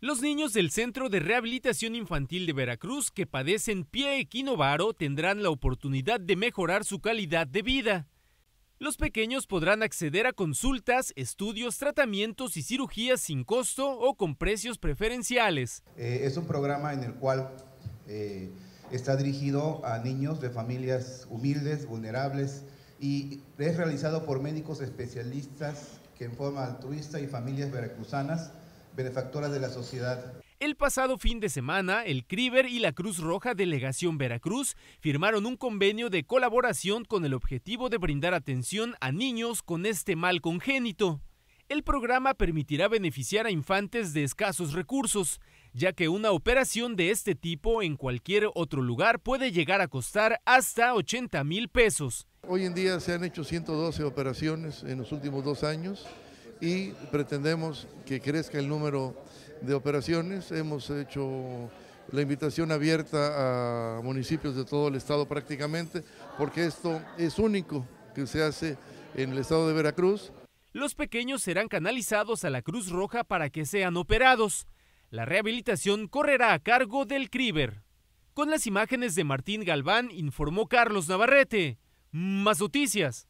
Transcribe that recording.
Los niños del Centro de Rehabilitación Infantil de Veracruz que padecen pie equinovaro tendrán la oportunidad de mejorar su calidad de vida. Los pequeños podrán acceder a consultas, estudios, tratamientos y cirugías sin costo o con precios preferenciales. Eh, es un programa en el cual eh, está dirigido a niños de familias humildes, vulnerables, y es realizado por médicos especialistas que en forma altruista y familias veracruzanas, benefactoras de la sociedad. El pasado fin de semana, el CRIBER y la Cruz Roja Delegación Veracruz firmaron un convenio de colaboración con el objetivo de brindar atención a niños con este mal congénito. El programa permitirá beneficiar a infantes de escasos recursos, ya que una operación de este tipo en cualquier otro lugar puede llegar a costar hasta 80 mil pesos. Hoy en día se han hecho 112 operaciones en los últimos dos años y pretendemos que crezca el número de operaciones. Hemos hecho la invitación abierta a municipios de todo el estado prácticamente, porque esto es único que se hace en el estado de Veracruz los pequeños serán canalizados a la Cruz Roja para que sean operados. La rehabilitación correrá a cargo del CRIBER. Con las imágenes de Martín Galván, informó Carlos Navarrete. Más noticias.